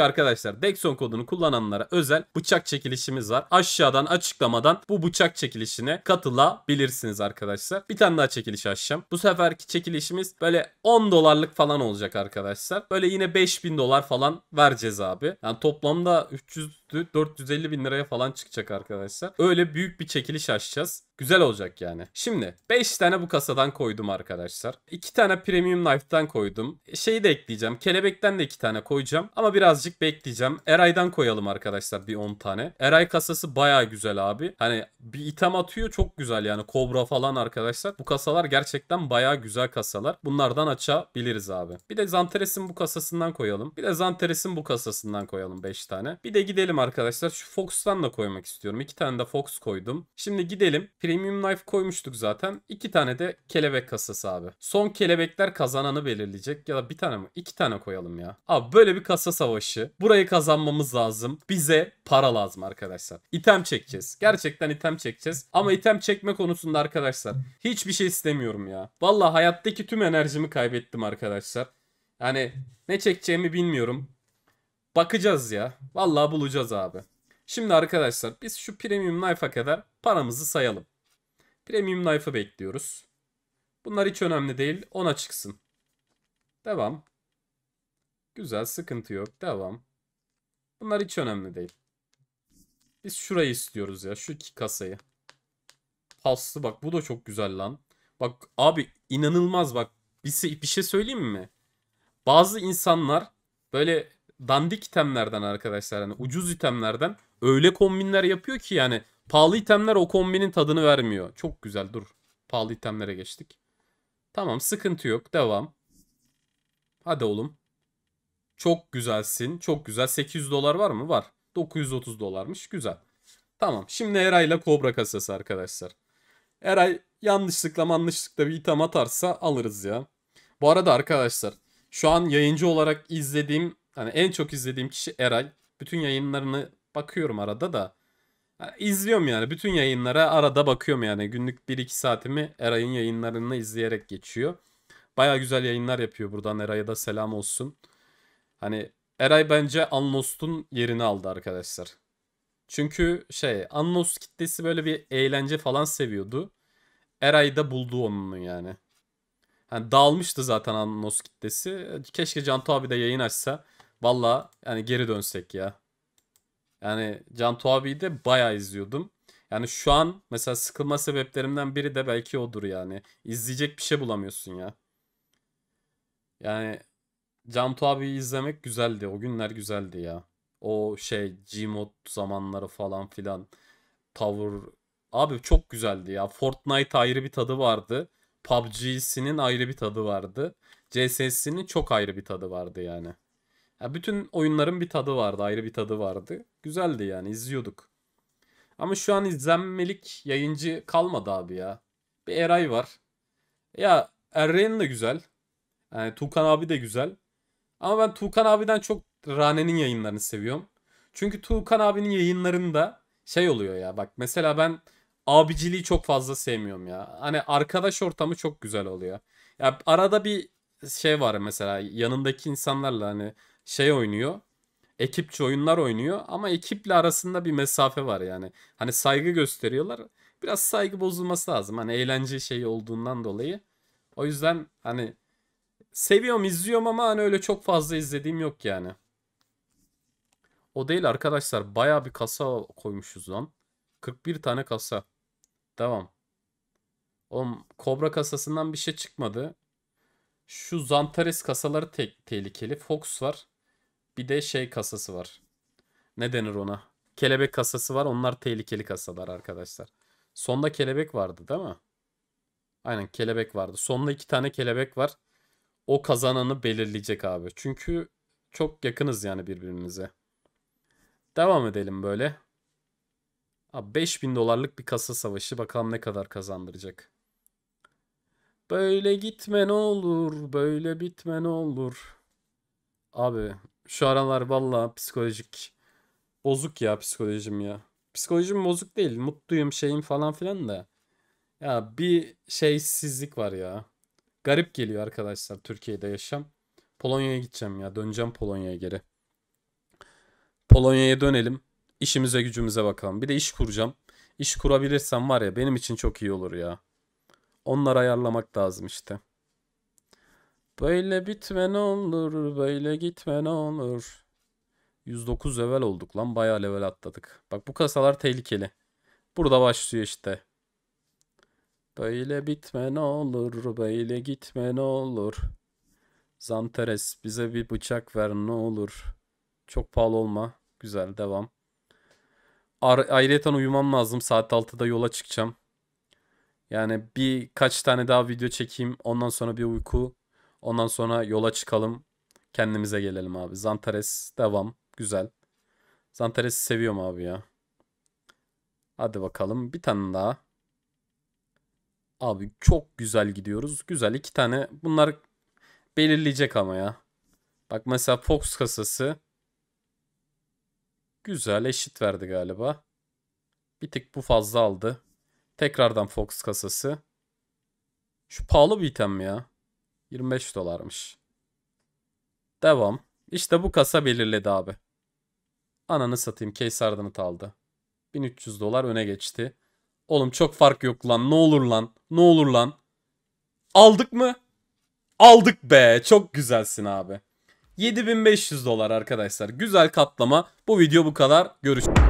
çünkü arkadaşlar Dexon kodunu kullananlara özel bıçak çekilişimiz var. Aşağıdan açıklamadan bu bıçak çekilişine katılabilirsiniz arkadaşlar. Bir tane daha çekiliş açacağım. Bu seferki çekilişimiz böyle 10 dolarlık falan olacak arkadaşlar. Böyle yine 5000 dolar falan vereceğiz abi. Yani toplamda 300 450 bin liraya falan çıkacak arkadaşlar. Öyle büyük bir çekiliş açacağız. Güzel olacak yani. Şimdi 5 tane bu kasadan koydum arkadaşlar. 2 tane Premium Knife'dan koydum. E, şeyi de ekleyeceğim. Kelebekten de 2 tane koyacağım. Ama birazcık bekleyeceğim. Eray'dan koyalım arkadaşlar bir 10 tane. Eray kasası baya güzel abi. Hani bir item atıyor çok güzel yani. Kobra falan arkadaşlar. Bu kasalar gerçekten baya güzel kasalar. Bunlardan açabiliriz abi. Bir de Zanteres'in bu kasasından koyalım. Bir de Zanteres'in bu kasasından koyalım 5 tane. Bir de gidelim arkadaşlar. Şu Fox'tan da koymak istiyorum. 2 tane de Fox koydum. Şimdi gidelim. Premium Knife koymuştuk zaten. İki tane de kelebek kasası abi. Son kelebekler kazananı belirleyecek. Ya da bir tane mi? İki tane koyalım ya. Abi böyle bir kasa savaşı. Burayı kazanmamız lazım. Bize para lazım arkadaşlar. İtem çekeceğiz. Gerçekten item çekeceğiz. Ama item çekme konusunda arkadaşlar hiçbir şey istemiyorum ya. Valla hayattaki tüm enerjimi kaybettim arkadaşlar. Yani ne çekeceğimi bilmiyorum. Bakacağız ya. Vallahi bulacağız abi. Şimdi arkadaşlar biz şu premium knife'a kadar paramızı sayalım. Premium Knife'ı bekliyoruz. Bunlar hiç önemli değil. 10'a çıksın. Devam. Güzel sıkıntı yok. Devam. Bunlar hiç önemli değil. Biz şurayı istiyoruz ya. Şu iki kasayı. Paslı bak bu da çok güzel lan. Bak abi inanılmaz bak. Bir, bir şey söyleyeyim mi? Bazı insanlar böyle dandik itemlerden arkadaşlar hani ucuz itemlerden öyle kombinler yapıyor ki yani Pahalı itemler o kombinin tadını vermiyor. Çok güzel dur. Pahalı itemlere geçtik. Tamam sıkıntı yok. Devam. Hadi oğlum. Çok güzelsin. Çok güzel. 800 dolar var mı? Var. 930 dolarmış. Güzel. Tamam. Şimdi Eray ile Kobra kasası arkadaşlar. Eray yanlışlıkla manlışlıkla bir item atarsa alırız ya. Bu arada arkadaşlar şu an yayıncı olarak izlediğim hani en çok izlediğim kişi Eray. Bütün yayınlarını bakıyorum arada da İzliyorum yani bütün yayınlara arada bakıyorum yani günlük 1-2 saatimi Eray'ın yayınlarını izleyerek geçiyor. Baya güzel yayınlar yapıyor buradan Eray'a da selam olsun. Hani Eray bence Anlost'un yerini aldı arkadaşlar. Çünkü şey Anlos kitlesi böyle bir eğlence falan seviyordu. Eray da buldu onun yani. Hani dağılmıştı zaten Anlos kitlesi. Keşke Canto abi de yayın açsa. Valla yani geri dönsek ya. Yani Can Tuabi'yi de bayağı izliyordum. Yani şu an mesela sıkılma sebeplerimden biri de belki odur yani. İzleyecek bir şey bulamıyorsun ya. Yani Can Tuabi'yi izlemek güzeldi. O günler güzeldi ya. O şey G mod zamanları falan filan. Tower. Abi çok güzeldi ya. Fortnite ayrı bir tadı vardı. PUBG'sinin ayrı bir tadı vardı. CS'sinin çok ayrı bir tadı vardı yani. Ya bütün oyunların bir tadı vardı. Ayrı bir tadı vardı. Güzeldi yani izliyorduk. Ama şu an izlenmelik yayıncı kalmadı abi ya. Bir Eray var. Ya Eray'ın da güzel. Yani Tuğkan abi de güzel. Ama ben Tuğkan abiden çok Rane'nin yayınlarını seviyorum. Çünkü Tuğkan abinin yayınlarında şey oluyor ya bak mesela ben abiciliği çok fazla sevmiyorum ya. Hani arkadaş ortamı çok güzel oluyor. Ya arada bir şey var mesela yanındaki insanlarla hani şey oynuyor. Ekipçi oyunlar oynuyor ama ekiple arasında bir mesafe var yani. Hani saygı gösteriyorlar. Biraz saygı bozulması lazım. Hani eğlence şeyi olduğundan dolayı. O yüzden hani seviyorum izliyorum ama hani öyle çok fazla izlediğim yok yani. O değil arkadaşlar. Baya bir kasa koymuşuz lan. 41 tane kasa. Devam. Oğlum kobra kasasından bir şey çıkmadı. Şu Zantares kasaları te tehlikeli. Fox var. Bir de şey kasası var. Ne denir ona? Kelebek kasası var. Onlar tehlikeli kasalar arkadaşlar. Sonda kelebek vardı değil mi? Aynen kelebek vardı. Sonda iki tane kelebek var. O kazananı belirleyecek abi. Çünkü çok yakınız yani birbirinize. Devam edelim böyle. Abi 5000 dolarlık bir kasa savaşı bakalım ne kadar kazandıracak. Böyle gitme ne olur, böyle bitme ne olur. Abi şu aralar valla psikolojik bozuk ya psikolojim ya. Psikolojim bozuk değil. Mutluyum şeyim falan filan da. Ya bir şeysizlik var ya. Garip geliyor arkadaşlar Türkiye'de yaşam. Polonya'ya gideceğim ya. Döneceğim Polonya'ya geri. Polonya'ya dönelim. İşimize gücümüze bakalım. Bir de iş kuracağım. İş kurabilirsem var ya benim için çok iyi olur ya. Onları ayarlamak lazım işte. Böyle bitme ne olur, böyle gitme ne olur. 109 level olduk lan. Bayağı level atladık. Bak bu kasalar tehlikeli. Burada başlıyor işte. Böyle bitme ne olur, böyle gitme ne olur. Zanteres bize bir bıçak ver ne olur. Çok pahalı olma. Güzel devam. Ayrıca uyumam lazım. Saat 6'da yola çıkacağım. Yani bir kaç tane daha video çekeyim. Ondan sonra bir uyku. Ondan sonra yola çıkalım. Kendimize gelelim abi. Zantares devam. Güzel. Zantares'i seviyorum abi ya. Hadi bakalım. Bir tane daha. Abi çok güzel gidiyoruz. Güzel. iki tane. Bunlar belirleyecek ama ya. Bak mesela Fox kasası. Güzel eşit verdi galiba. Bir tık bu fazla aldı. Tekrardan Fox kasası. Şu pahalı bir item ya. 25 dolarmış. Devam. İşte bu kasa belirledi abi. Ananı satayım case ardını aldı. 1300 dolar öne geçti. Oğlum çok fark yok lan ne olur lan ne olur lan. Aldık mı? Aldık be çok güzelsin abi. 7500 dolar arkadaşlar. Güzel katlama. Bu video bu kadar. Görüşürüz.